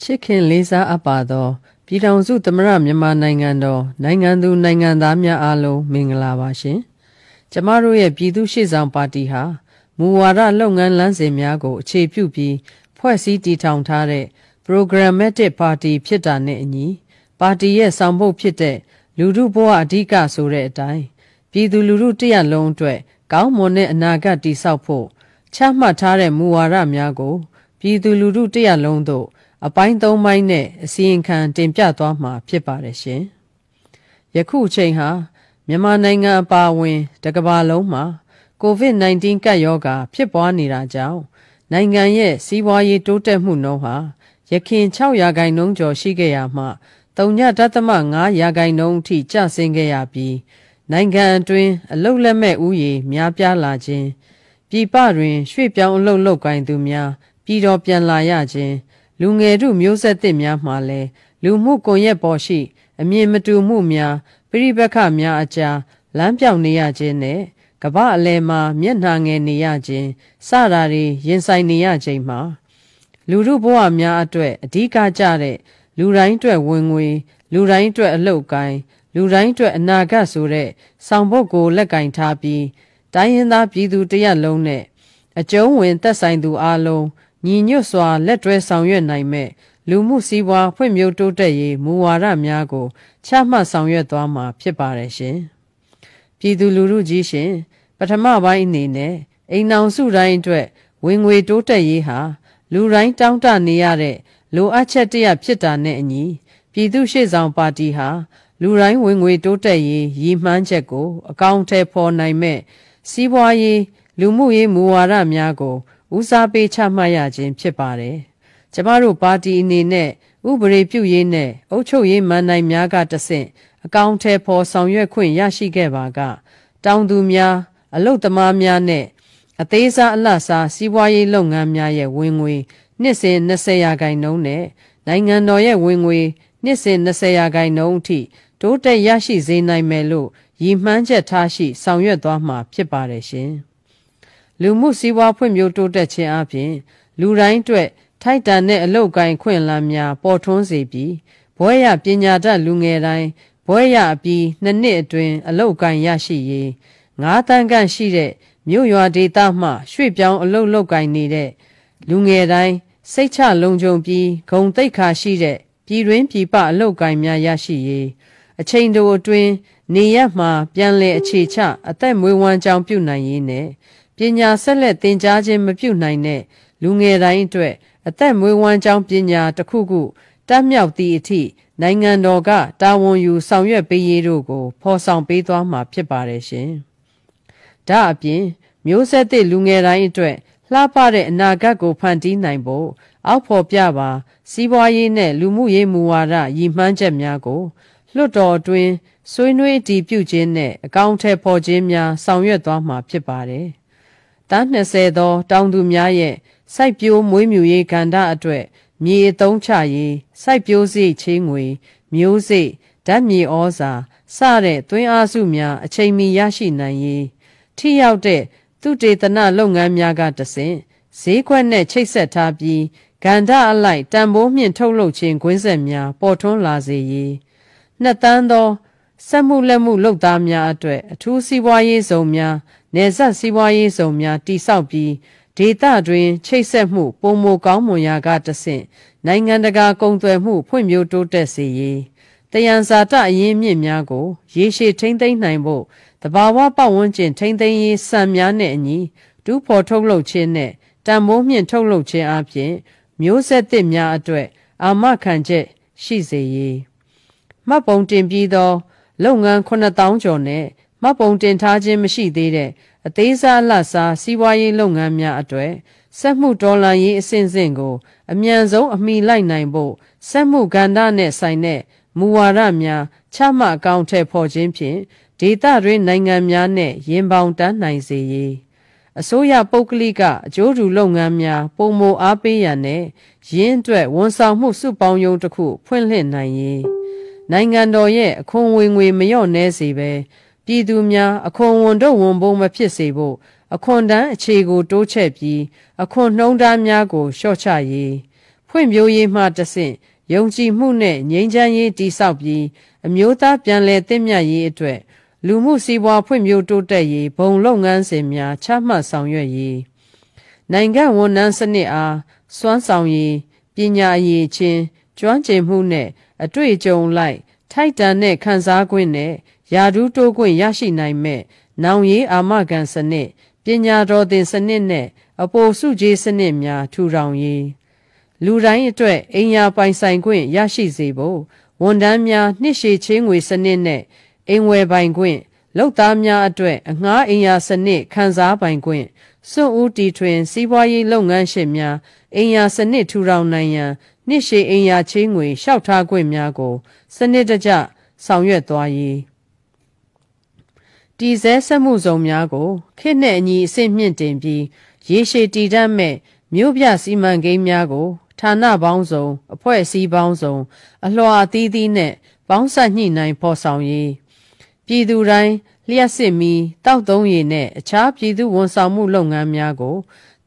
ချစ်ခင်လေးစားအပ်ပါသောပြည်ထောင်စုသမရမြန်မာနိုင်ငံတော်နိုင်ငံသူနိုင်ငံသားများအားလုံးမင်္ဂလာပါရှင်။ကျမတို့ရဲ့ပြည်သူ့ရှေ့ဆောင်ပါတီဟာမူဝါဒလုပ်ငန်းလမ်းစဉ်များကိုအခြေပြုပြီးဖွဲ့စည်းတည်ထောင်ထားတဲ့ Programmatic Party ဖြစ်တာနဲ့အညီပါတီရဲ့ဆောင်ပုဒ်ဖြစ်တဲ့လူမှုဘဝအဓိကဆိုတဲ့အတိုင်းပြည်သူလူထုတရလုံးအတွက်ကောင်းမွန်တဲ့အနာဂတ်တည်ဆောက်ဖို့ချမှတ်ထားတဲ့မူဝါဒများကိုပြည်သူလူထုတရလုံးတို့အပိုင်း၃ပိုင်းနဲ့အစီရင်ခံတင်ပြသွားမှာ ဖြစ်ပါတယ်ရှင်။ယခုချိန်ဟာမြန်မာနိုင်ငံအပါအဝင် တကမ္ဘာလုံးမှာ COVID-19 ကပ်ရောဂါဖြစ်ပွားနေတာကြောင့်နိုင်ငံရဲ့စီးပွားရေးတိုးတက်မှုနှုန်းဟာရခင်6ရာခိုင်နှုန်းကျော်ရှိခဲ့ရမှ3.5ရာခိုင်နှုန်းအထိကျဆင်းခဲ့ရပြီး နိုင်ငံအတွင်းအလုတ်လက်မဲ့ဥယျာဉ်များပြားလာခြင်းပြည်ပတွင်ရွှေ့ပြောင်းအလုတ်လုပ်ကိုင်သူများပြည်တော်ပြန်လာရခြင်းလူငယ်တို့မျိုးဆက်သစ်များမှလည်းလူမှုကွန်ရက်ပေါ်ရှိ အမြင်မတူမှုများပြိပက္ခများအကြားလမ်းပြောင်နေရခြင်းနဲ့ကမ္ဘာအလယ်မှာမျက်နှာငယ်နေရခြင်းစတာတွေရင်ဆိုင်နေရခြင်းမှာ လူမှုဘဝများအတွက်အဓိကကျတဲ့လူတိုင်းအတွက်ဝင်ငွေလူတိုင်းအတွက်အလုပ်ကိုင်းလူတိုင်းအတွက်အနာဂတ်ဆိုတဲ့ဆောင်ပုဒ်ကိုလက်ကင်ထားပြီးတိုင်းရင်းသားပြည်သူတရက်လုံးနဲ့အကျုံးဝင်သက်ဆိုင်သူအလုံးညီညွတ်စွာလက်တွဲဆောင်ရွက်နိုင်မဲ့လူမှုစည်းဝါးဖွံ့ဖြိုးတိုးတက်ရေးမူဝါဒများကိုချမှတ်ဆောင်ရွက်သွားမှာဖြစ်ပါတယ်ရှင်။ပြည်သူလူထုကြီးရှင် ပထမပိုင်းအနေနဲ့အိမ်အောင်စုတိုင်းအတွက် ဝင်ငွေတိုးတက်ရေးဟာ လူတိုင်းတောင်းတနေရတဲ့လိုအပ်ချက်တရဖြစ်တာနဲ့အညီပြည်သူရှေ့ဆောင်ပါတီဟာလူတိုင်းဝင်ငွေတိုးတက်ရေးရည်မှန်းချက်ကိုအကောင့်ထဲပေါ်နိုင်မဲ့စီးပွားရေးလူမှုရေးမူဝါဒများကိုဦးစားပေးချမှတ်ရခြင်းဖြစ်ပါတယ်။ကျမတို့ပါတီအနေနဲ့ဥပဒေပြုရေးနဲ့အုပ်ချုပ်ရေးမန်နိုင်များကတဆင့်အကောင့်ထဲပေါ်ဆောင်ရွက်ခွင့်ရရှိခဲ့ပါက တောင်သူများအလုတ်သမားများနဲ့အသေးစားအလတ်စားစီးပွားရေးလုပ်ငန်းများရဲ့ဝင်ငွေနှစ်စဉ်20ရာခိုင်နှုန်းနဲ့နိုင်ငံတော်ရဲ့ဝင်ငွေနှစ်စဉ်20ရာခိုင်နှုန်းအထိတိုးတက်ရရှိစေနိုင်မယ်လို့ရည်မှန်းချက်ထားရှိဆောင်ရွက်သွားမှာဖြစ်ပါတယ်ရှင်။လူမှုစည်းဝါးဖွံ့ဖြိုးတိုးတက်ခြင်းအပြင်လူတိုင်းအတွက်ထိုက်တန်တဲ့အလောက်ကိုင်းခွင့်လန်းများပေါ်ထွန်းစေပြီးဘွဲရပညာတတ်လူငယ်တိုင်းဘွဲရအပြီးနှစ်နှစ်အတွင်းအလောက်ကိုင်းရရှိရေးငါးတန်းကန့်ရှိတဲ့မြို့ရွာဒေသမှ ရွှေ့ပြောင်းအလုပ်လုပ်ကိုင်နေတဲ့လူငယ်တိုင်းစိတ်ချလုံခြုံပြီးဂုံတိတ်ခါရှိတဲ့ပြည်တွင်းပြည်ပအလုပ်ကိုင်များရရှိရေးအချိန်တိုအတွင်းနေရက်မှာပြန်လည်အခြေချအသက်မွေးဝမ်းကြောင်းပြုနိုင်ရေးနဲ့ပညာဆက်လက်သင်ကြားခြင်းမပြုနိုင်တဲ့လူငယ်တိုင်းအတွက်အသက်မွေးဝမ်းကြောင်းပညာတစ်ခုခုတက်မြောက်သည့်အထိနိုင်ငံတော်ကတာဝန်ယူ ဆောင်ရွက်ပေးရေးတို့ကိုဖော်ဆောင်ပေးသွားမှာဖြစ်ပါတယ်ရှင်။ဒါအပြင် မျိုးဆက်သည့်လူငယ်တိုင်းအတွက်လှပတဲ့အနာဂတ်ကိုဖန်တီးနိုင်ဖို့အောက်ဖော်ပြပါစီးပွားရေးနဲ့လူမှုရေးမူဝါဒရည်မှန်းချက်များကိုလွှတ်တော်အတွင်းဆွေးနွေးတည်ပြုခြင်းနဲ့အကောင့်ထဲပေါ်ခြင်းများဆောင်ရွက်သွားမှာဖြစ်ပါတယ်။သား20သော တောင်သူများရဲ့စိုက်ပျိုးမွေးမြူရေးကဏ္ဍအတွက်မြေအသုံးချရေးစိုက်ပျိုးစေချင်းငွေမျိုးစေ့ဓာတ်မြေဩဇာစတဲ့သွင်းအားစုများအချိန်မီရရှိနိုင်ရေးထိရောက်တဲ့သူတေသနလုပ်ငန်းများကတဆင့်ဈေးကွက်နဲ့ချိတ်ဆက်ထားပြီးကန္ဓာအလိုက်တန်ဖိုးမြင့်ထုတ်လုပ်ခြင်းကွင်းဆက်များပေါ်ထွန်းလာစေရေးနှစ်တန်းသောစက်မှုလက်မှုလုပ်သားများအတွက်အထူးစီးပွားရေးဇုံများနယ်စပ်စည်းဝါးရေးစုံများတိဆောက်ပြီးဒေသတွင်ချိတ်ဆက်မှုပုံမကောင်းမွန်ရာကတဆင့်နိုင်ငံတကာကုန်သွယ်မှုဖွံ့ဖြိုးတိုးတက်စေရေးတယံဇာတအရင်းမြစ်များကို ရေရှည်ထိမ့်သိမ်းနိုင်ဖို့တဘာဝပတ်ဝန်းကျင်ထိမ့်သိမ်းရေးစံများနဲ့အညီဒူးဖော်ထုတ်လုပ်ခြင်းနဲ့တန်ဖိုးမြင့်ထုတ်လုပ်ခြင်းအပြင် မျိုးဆက်သစ်များအတွေ့အာမခံချက် ရှိစေရေးမှတ်ပုံတင်ပြီးသော လုပ်ငန်း9000ကျော်နဲ့မှတ်ပုံတင်ထားခြင်းမရှိသေးတဲ့အသေးစားလှစားစီးပွားရေးလုပ်ငန်းများအတွေ့စက်မှုဒေါ်လာရေးအဆင့်ဆင့်ကိုအမြန်ဆုံးအမိလိုက်နိုင်ဖို့စက်မှုကဏ္ဍနဲ့ဆိုင်တဲ့မူဝါဒများချမှတ်အကောင့်ထည့်ဖော်ခြင်းဖြင့်ဒေသတွင်းနိုင်ငံများနဲ့ရင်ပေါင်တန်းနိုင်စေရေးအစိုးရပုဂ္ဂလိကအကျိုးတူလုပ်ငန်းများပုံမအားပေးရန်နဲ့ရင်းအတွက်ဝန်ဆောင်မှုစုပေါင်းရုံးတစ်ခု ဖွင့်လှစ်နိုင်ရေးနိုင်ငံတော်ရဲ့အခွန်ဝင်ငွေမလျော့နှဲစေဘဲပြည်သူများအခွန်ဝန်တို့ဝန်ပုံမဖြစ်စေဖို့အခွန်တန်းအခြေကိုတိုးချဲ့ပြီးအခွန်နှုံးသားများကိုလျှော့ချရေးဖွံ့ဖြိုးရေးမှတဆင့်ယုံကြည်မှုနဲ့ငြိမ်းချမ်းရေးတည်ဆောက်ပြီးအမျိုးသားပြန်လည်တည်မြဲရေးအတွက်လူမှုစီးပွားဖွံ့ဖြိုးတိုးတက်ရေးဘုံလုပ်ငန်းစဉ်များချမှတ်ဆောင်ရွက်ရေးနိုင်ငံဝန်ထမ်းစနစ်အားစွမ်းဆောင်ရည်ပညာရည်ချင်းကျွမ်းကျင်မှုနဲ့အတွေ့အကြုံလိုက်ထိုက်တန်တဲ့ခံစား권နဲ့ရာထူးတိုးခွင့်ရရှိနိုင်မဲ့နောင်ရေးအာမခံစနစ်ပညာတော်သင်စနစ်နဲ့အပိုစုကြီးစနစ်များထူထောင်ရေးလူတိုင်းအတွက်အင်ညာပိုင်ဆိုင်ခွင့်ရရှိစေဖို့ဝန်ထမ်းများနှစ်ရှည်ချင်းငွေစနစ်နဲ့အိမ်ဝယ်ပိုင်ခွင့်လောက်သားများအတွက်အငှားအင်ယာစနစ်ခန်းစားပိုင်ခွင့်စွန့်ဦးတီထွင် စီးပွားရေးလုပ်ငန်းရှင်များအင်ယာစနစ်ထူထောင်နိုင်ရန်နှစ်ရှည်အင်ယာချင်းငွေလျှောက်ထားခွင့်များကို စနစ်တကျဆောင်ရွက်သွားရေးတည်ဆဲဆက်မှုဇုံများကိုခေတ်နဲ့အညီအဆင့်မြင့်တင်ပြီးရေရှည်တည်တတ်မဲ့မြို့ပြစီမံကိန်းများကိုဌာနပေါင်းစုံ အဖွဲ့အစည်းပေါင်းစုံ အလွှာအသီးသီးနဲ့ပေါင်းစပ်ညှိနှိုင်းဖော်ဆောင်ရေးပြည်သူတိုင်းလျှက်စစ်မီတောက်သုံးရည်နဲ့အခြားပြည်သူဝန်ဆောင်မှုလုပ်ငန်းများကို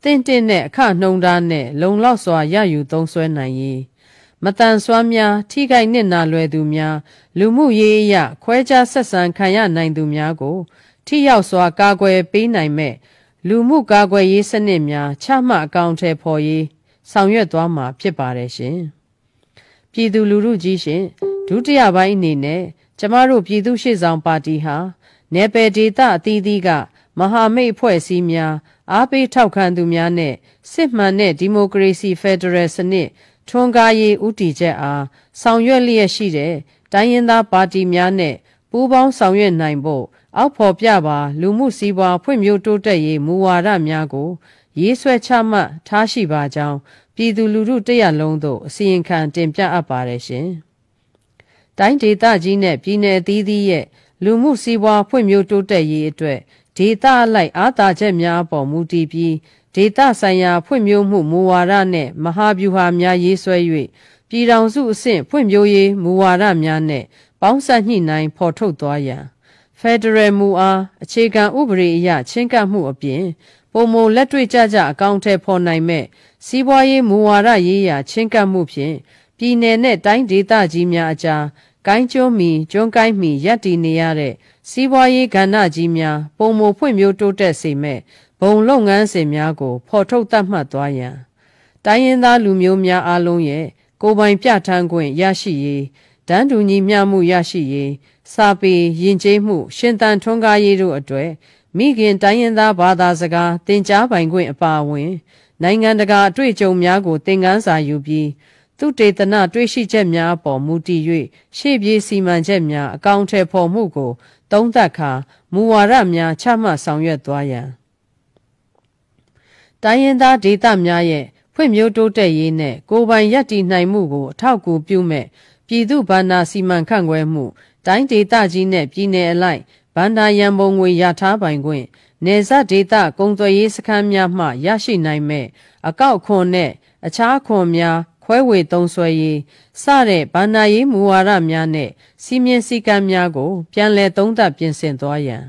တင့်တင့်နဲ့အခနှုံသားနဲ့လုံလောက်စွာရယူသုံးစွဲနိုင်ရေးမတန်ဆွမ်းများထိခိုက်နစ်နာလွယ်သူများလူမှုရေးအရခွဲခြားဆက်ဆံခံရနိုင်သူများကို ထိရောက်စွာကာကွယ်ပေးနိုင်မဲ့လူမှုကာကွယ်ရေးစနစ်များချမှတ်အကောင့်ထဲပေါ်ရေးဆောင်ရွက်သွားမှာ ဖြစ်ပါတယ်ရှင်။ပြည်သူလူထုကြီးရှင်ဒုတိယပိုင်းအနေနဲ့ကျမတို့ပြည်သူရှေ့ဆောင်ပါတီဟာနယ်ပယ်ဒေသအသီးသီးကမဟာမိတ်အဖွဲ့အစည်းများ အားပေးထောက်ခံသူများနဲ့စစ်မှန်တဲ့ဒီမိုကရေစီဖက်ဒရယ်စနစ်ထွန်းကားရေးဥတီချက်အားဆောင်ရွက်လျက်ရှိတဲ့တိုင်းရင်းသားပါတီများနဲ့ပူးပေါင်းဆောင်ရွက်နိုင်ဖို့အောက်ဖော်ပြပါလူမှုစီးပွားဖွံ့ဖြိုးတိုးတက်ရေးမူဝါဒများကိုရေးဆွဲချမှတ်ထားရှိပါကြောင်းပြည်သူလူထုတရလုံးသို့အစီရင်ခံတင်ပြအပ်ပါတယ်ရှင်။တိုင်းဒေသကြီးနဲ့ပြည်내အသီးသီးရဲ့လူမှုစီးပွားဖွံ့ဖြိုးတိုးတက်ရေးအတွက်ဒေသအလိုက်အားသာချက်များအပေါ်မူတည်ပြီးဒေသဆိုင်ရာဖွံ့ဖြိုးမှုမူဝါဒနှင့်မဟာဗျူဟာများရေးဆွဲ၍ပြည်ထောင်စုအဆင့်ဖွံ့ဖြိုးရေးမူဝါဒများနှင့်ပေါင်းစပ်ညှိနှိုင်းဖော်ထုတ်သွားရန်ဖက်ဒရယ်မူအားအခြေခံဥပဒေအရချင်းကပ်မှုအပြင်ပုံမလက်တွေ့ကြကြအကောင့်ထဲဖော်နိုင်မဲ့စီးပွားရေးမူဝါဒရေးရာချင်းကပ်မှုဖြင့်ပြည်내နဲ့တိုင်းဒေသကြီးများအကြားကိုင်းကျွန်းမီကျွန်းကိုင်းမီရပ်တည်နေရတဲ့စီးပွားရေးကဏ္ဍကြီးများပုံမဖွံ့ဖြိုးတိုးတက်စေမဲ့ဘုံလုပ်ငန်းစဉ်များကိုဖော်ထုတ်တတ်မှတ်သွားရန်တိုင်းရင်းသားလူမျိုးများအလုံးရဲ့ကိုပိုင်ပြဋ္ဌာန်းခွင့်ရရှိရေးတန်းတူညီမျှမှုရရှိရေးစာပေယဉ်ကျေးမှု ရှင်သန်ထွန်းကားရေးတို့အတွေ့မိခင်တိုင်းရင်းသားဘာသာစကားသင်ကြားပိုင်ခွင့်အပါအဝင် နိုင်ငံတကာအတွေ့အကြုံများကို သင်ခန်းစာယူပြီးသူတေသနတွေ့ရှိချက်များအပေါ်မူတည်၍ရှေ့ပြေးစီမံချက်များအကောင့်ထည်ဖော်မှုကိုသုံးသပ်ခါမူဝါဒများချမှတ်ဆောင်ရွက်သွားရန်တိုင်းရင်းသားဒေသများရဲ့ဖွံ့ဖြိုးတိုးတက်ရေးနဲ့ကိုပိုင်ရည်တည်နိုင်မှုကိုအထောက်အကူပြုမဲ့ပြည်သူ့ဘဏ္ဍာစီမံခန့်ခွဲမှု တိုင်းဒေသကြီးနဲ့ပြည်နယ်အလိုက်ဘဏ္ဍာရန်ပုံငွေရထားပိုင်ခွင့်နယ်စပ်ဒေသကုန်သွယ်ရေးစခန်းများမှရရှိနိုင်မဲ့အကောက်ခွန်နဲ့အခြားခွန်များခွဲဝေသုံးစွဲရေးစတဲ့ဘဏ္ဍာရေးမူဝါဒများနဲ့စီမင်းစည်းကမ်းများကို ပြန်လည်သုံးသပ်ပြင်ဆင်သွားရန်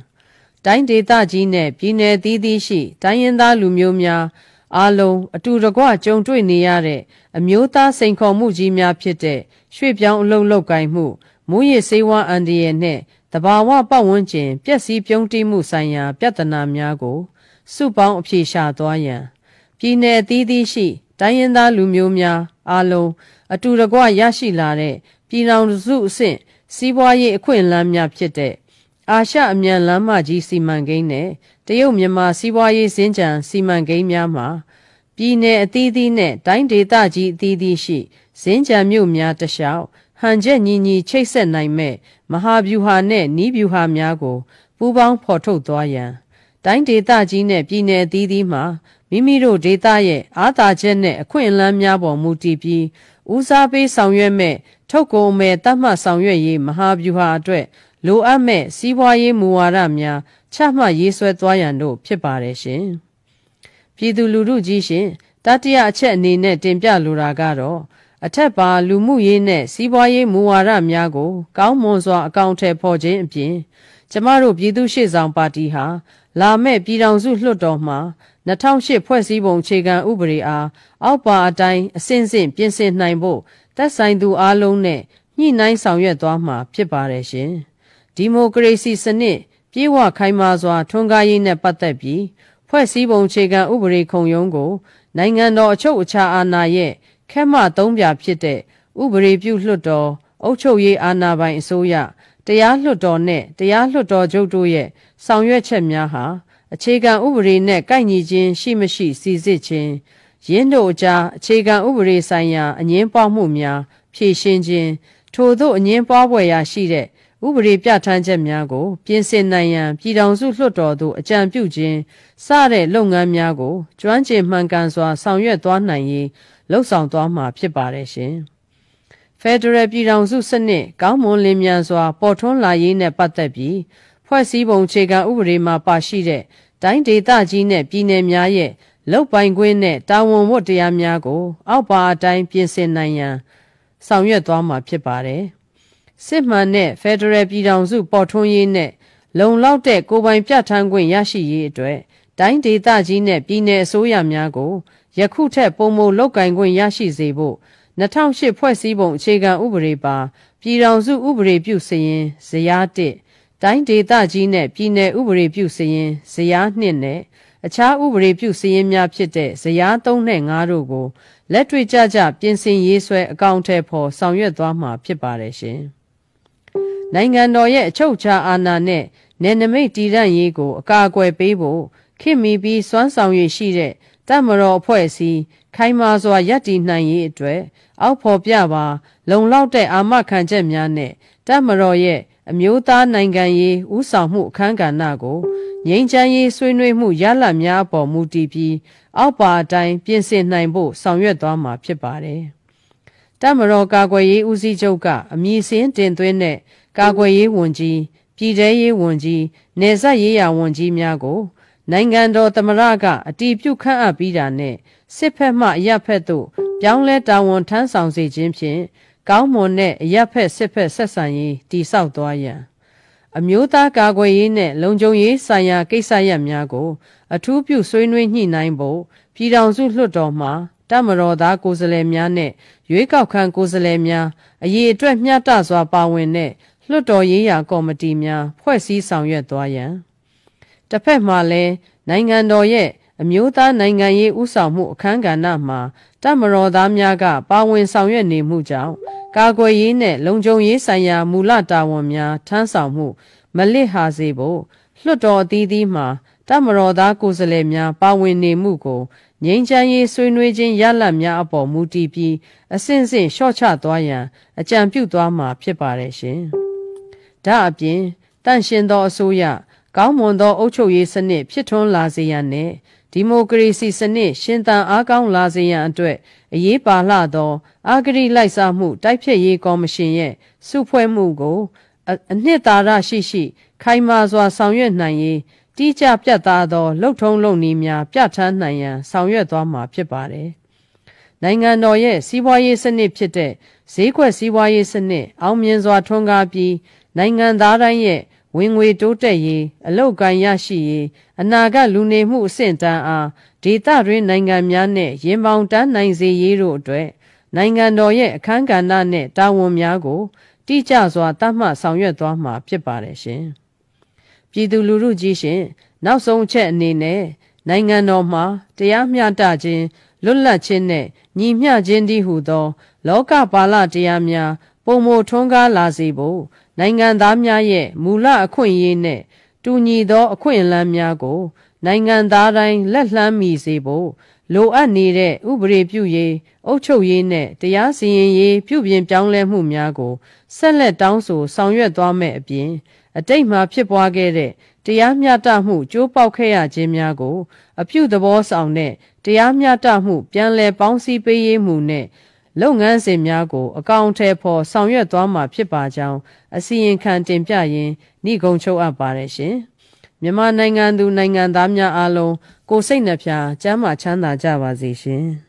တိုင်းဒေသကြီးနှင့်ပြည်နယ်သီးသီးရှိတိုင်းရင်းသားလူမျိုးများအားလုံးအတူတကွကြုံတွေ့နေရတဲ့အမျိုးသားစိန်ခေါ်မှုကြီးများဖြစ်တဲ့ရွှေ့ပြောင်းအလုံလောက်ကင်မှုမူရစ်စေဝါအန္တရာယ်နှင့်တဘာဝပတ်ဝန်းကျင်ပျက်စီးပြုံးတိမှုဆိုင်ရာပြဿနာများကိုစုပေါင်းအဖြေရှာသွားရန်ပြည်내အသီးသီးရှိတိုင်းရင်းသားလူမျိုးများအားလုံးအတူတကွရရှိလာတဲ့ပြည်ထောင်စုအဆင့်စီးပွားရေးအခွင့်အလမ်းများဖြစ်တဲ့အာရှအမြန်လမ်းမကြီးစီမံကိန်းနဲ့တရုတ်မြန်မာစီးပွားရေးစင်ကြံစီမံကိန်းများမှာပြည်내အသီးသီးနဲ့တိုင်းဒေသကြီးအသီးသီးရှိစင်ကြံမြို့များတခြားဟန်ချက်ညီညီချိတ်ဆက်နိုင်မဲ့မဟာဗျူဟာနဲ့နီးဗျူဟာများကိုပူးပေါင်းဖော်ထုတ်သွားရန်တိုင်းဒေသကြီးနဲ့ပြည်내အသီးသီးမှာမိမိတို့ဒေသရဲ့အားသာချက်နဲ့အခွင့်အလမ်းများပေါ်မူတည်ပြီးဦးစားပေးဆောင်ရွက်မဲ့ထုတ်ကုန်မဲ့တတ်မှတ်ဆောင်ရွက်ရေးမဟာဗျူဟာအတွက်လိုအပ်မဲ့စီးပွားရေးမူဝါဒများချမှတ်ရေးဆွဲသွားရန်တို့ဖြစ်ပါတယ်ရှင်။ပြည်သူလူထုကြီးရှင်တတိယအချက်အနေနဲ့တင်ပြလိုတာကတော့အထက်ပါလူမှုရေးနဲ့စီးပွားရေးမူဝါဒများကိုကောင်းမွန်စွာအကောင့်ထည့်ဖို့ခြင်းအပြင်ကျမတို့ပြည်သူ့ရှေ့ဆောင်ပါတီဟာလာမယ့်ပြည်ထောင်စုလွှတ်တော်မှာ2008ဖွဲ့စည်းပုံအခြေခံဥပဒေအားအောက်ပါအတိုင်းအစဉ်စဉ်ပြင်ဆင်နိုင်ဖို့သက်ဆိုင်သူအားလုံးနဲ့ညှိနှိုင်းဆောင်ရွက်သွားမှာဖြစ်ပါတယ်ရှင်။ဒီမိုကရေစီစနစ်ပြေဝခိုင်မာစွာထွန်းကားရေးနဲ့ပတ်သက်ပြီးဖွဲ့စည်းပုံခြေခံဥပဒေခုံရုံးကို နိုင်ငံတော်အချုပ်အခြာအာဏာရဲ့ခက်မှသုံးပြဖြစ်တဲ့ဥပဒေပြုလွှတ်တော်အုပ်ချုပ်ရေးအာဏာပိုင်အစိုးရတရားလွှတ်တော်နဲ့တရားလွှတ်တော်ချုပ်တို့ရဲ့ဆောင်ရွက်ချက်များဟာအခြေခံဥပဒေနဲ့ကိုက်ညီခြင်းရှိမရှိစီစစ်ခြင်းရင်းတို့အကြားအခြေခံဥပဒေဆိုင်ရာအငင်းပွားမှုများဖြည့်ရှင်းခြင်းထို့သောအငင်းပွားပွဲရာရှိတဲ့ဥပဒေပြဋ္ဌာန်းချက်များကို ပြင်ဆင်နိုင်ရန်ပြည်ထောင်စုလွှတ်တော်သို့အကြံပြုခြင်းစတဲ့လုပ်ငန်းများကို ကျွမ်းကျင်မှန်ကန်စွာ ဆောင်ရွက်သွားနိုင်ရေးလှုံ့ဆော်သွားမှာဖြစ်ပါတယ်ရှင်။ဖက်ဒရယ်ပြည်ထောင်စုစနစ်ကောင်းမွန်လင်းမြန်စွာပေါ်ထွန်းလာရေးနဲ့ပတ်သက်ပြီးဖွဲ့စည်းပုံခြေခံဥပဒေမှာပါရှိတဲ့တိုင်းဒေသကြီးနဲ့ပြည်နယ်များရဲ့လုတ်ပိုင်ခွင့်နဲ့တာဝန်ဝတ်တရားများကို အောက်ပါအတိုင်းပြင်ဆင်နိုင်ရန်ဆောင်ရွက်သွားမှာဖြစ်ပါတယ်။စစ်မှန်တဲ့ဖက်ဒရယ်ပြည်ထောင်စုပေါ်ထွန်းရေးနဲ့လုံလောက်တဲ့ကိုယ်ပိုင်ပြဋ္ဌာန်းခွင့်ရရှိရေးအတွက်တိုင်းဒေသကြီးနဲ့ပြည်내အစိုးရများကိုယခုထက်ပုံမလောက်ကင်ခွင့်ရရှိစေဖို့2008ဖွဲ့စည်းပုံအခြေခံဥပဒေပါပြည်ထောင်စုဥပဒေပြုစရင်ဇယား1တိုင်းဒေသကြီးနဲ့ပြည်내ဥပဒေပြုစရင်ဇယား2နဲ့အခြားဥပဒေပြုစရင်များဖြစ်တဲ့ဇယား3နဲ့5တို့ကိုလက်တွေ့ကြကြပြင်ဆင်ရေးဆွဲအကောင့်ထဲပေါ်ဆောင်ရွက်သွားမှာဖြစ်ပါတယ်ရှင်။နိုင်ငံတော်ရဲ့အချုပ်အခြာအာဏာနဲ့နယ်နိမိတ်တည်တံ့ရေးကိုအကာအကွယ်ပေးဖို့ခင်မီပြီးစွမ်းဆောင်ရည်ရှိတဲ့တမတော်အဖွဲ့အစည်းခိုင်မာစွာယက်တည်နိုင်ရေးအတွက်အောက်ဖော်ပြပါလုံလောက်တဲ့အာမခံချက်များနဲ့တမတော်ရဲ့အမျိုးသားနိုင်ငံရေးဥဆောင်မှုအခမ်းကဏ္ဍကိုငြိမ်းချမ်းရေးဆွေးနွေးမှုရလဒ်များအပေါ်မူတည်ပြီးအောက်ပါအတိုင်းပြင်ဆင်နိုင်ဖို့ဆောင်ရွက်သွားမှာဖြစ်ပါတယ်။တမတော်ကာကွယ်ရေးဦးစီးချုပ်ကအမည်စင်းတင်သွင်းတဲ့ကာကွယ်ရေးဝန်ကြီး ပြည်ထရေးဝန်ကြီးနယ်စပ်ရေးရာဝန်ကြီးများကို နိုင်ငံတော်သမရကအတီးပြုတ်ခန့်အပ်ပြီးတာနဲ့စစ်ဖက်မှအရက်ဖက်သို့ပြောင်းလဲတာဝန်ထမ်းဆောင်စေခြင်းဖြင့်ကောင်းမွန်တဲ့အရက်ဖက်စစ်ဖက်ဆက်ဆံရေးတည်ဆောက်သွားရန်အမျိုးသားကာကွယ်ရေးနဲ့လုံခြုံရေးဆိုင်ရာ ကိစ္စရပ်များကို အထူးပြုဆွေးနွေးညှိနှိုင်းဖို့ပြည်ထောင်စုလွှတ်တော်မှတမတော်သားကိုယ်စားလှယ်များနဲ့ရွေးကောက်ခံကိုယ်စားလှယ်များအရေးအတွက်မျှတစွာပါဝင်တဲ့လွှတ်တော်ရေးရာကော်မတီများဖွဲ့စည်းဆောင်ရွက်သွားရန်တစ်ဖက်မှာလည်းနိုင်ငံတော်ရဲ့အမျိုးသားနိုင်ငံရေးဥဆောင်မှုအခမ်းကဏ္ဍမှာတမတော်သားများကပါဝင်ဆောင်ရွက်နေမှုကြောင့်ကာကွယ်ရေးနဲ့လုံခြုံရေးဆိုင်ရာမူလတာဝန်များထမ်းဆောင်မှုမလစ်ဟာစေဖို့လွှတ်တော်အသီးသီးမှာတမတော်သားကိုယ်စားလှယ်များပါဝင်နေမှုကိုငြိမ်းချမ်းရေးဆွေးနွေးခြင်းရလဒ်များအပေါ်မူတည်ပြီးအစဉ်စဉ်လျှော့ချသွားရန်အကြံပြုသွားမှာဖြစ်ပါတယ်ရှင်။ဒါအပြင်တန့်ရှင်းသောအစိုးရကောင်းမွန်သောအုပ်ချုပ်ရေးစနစ်ဖြစ်ထွန်းလာစေရန်နဲ့ဒီမိုကရေစီစနစ်ရှင်သန်အားကောင်းလာစေရန်အတွက်အရေးပါလှသော အာဂရီလိုက်စားမှု တိုက်ဖြတ်ရေးကော်မရှင်ရဲ့စုဖွဲ့မှုကို အနှစ်သာရရှိရှိ ခိုင်မာစွာဆောင်ရွက်နိုင်ရေးတိကျပြတ်သားသောလှုပ်ထုံးလုပ်နည်းများပြဋ္ဌာန်းနိုင်ရန်ဆောင်ရွက်သွားမှာဖြစ်ပါတယ်။နိုင်ငံတော်ရဲ့စီးပွားရေးစနစ်ဖြစ်တဲ့ဈေးကွက်စီးပွားရေးစနစ်အောင်မြင်စွာထွန်းကားပြီးနိုင်ငံသားတိုင်းရဲ့ဝင်ငွေတိုးတက်ရေးအလောက်ကန်ရရှိရေးအနာဂတ်လူနေမှုအဆင့်တန်းအားဒေသတွင်းနိုင်ငံများနဲ့ရင်ပေါင်တန်းနိုင်စေရေးတို့အတွက်နိုင်ငံတော်ရဲ့အခမ်းကဏ္ဍနဲ့တာဝန်များကို တိကျစွာတတ်မှတ်ဆောင်ရွက်သွားမှာဖြစ်ပါတယ်ရှင်။ပြည်သူလူထုကြီးရှင်နောက်ဆုံးချက်အနေနဲ့နိုင်ငံတော်မှာတရားမျှတခြင်းလွတ်လပ်ခြင်းနဲ့ညီမျှခြင်းတည်းဟူသော လောကပါလတရားများပုံမထွန်းကားလာစေဖို့နိုင်ငံသားများရဲ့မူလအခွင့်အရေးနဲ့တူညီသောအခွင့်အလမ်းများကို နိုင်ငံသားတိုင်းလက်လှမ်းမိစေဖို့လိုအပ်နေတဲ့ဥပဒေပြုရေးအုပ်ချုပ်ရေးနဲ့တရားစီရင်ရေးပြုပြင်ပြောင်းလဲမှုများကိုဆက်လက်တောင်းဆိုဆောင်ရွက်သွားမယ်အပြင်အတိတ်မှာဖြစ်ပွားခဲ့တဲ့တရားမျှတမှုကျိုးပေါက်ခဲ့ရခြင်းများကိုအပြုသဘောဆောင်တဲ့တရားမျှတမှုပြန်လည်ပေါင်းစည်းပေးရေးမှုနဲ့လုပ်ငန်းစဉ်များကိုအကောင့်ထဲပေါ်ဆောင်ရွက်သွားမှာဖြစ်ပါကြောင်းအစီရင်ခံတင်ပြရင်းဤကုံချုပ်အပ်ပါတယ်ရှင်။မြန်မာနိုင်ငံသူ နိုင်ငံသားများအားလုံးကိုစိတ်နှဖျားစမ်းမချမ်းသာကြပါစေရှင်။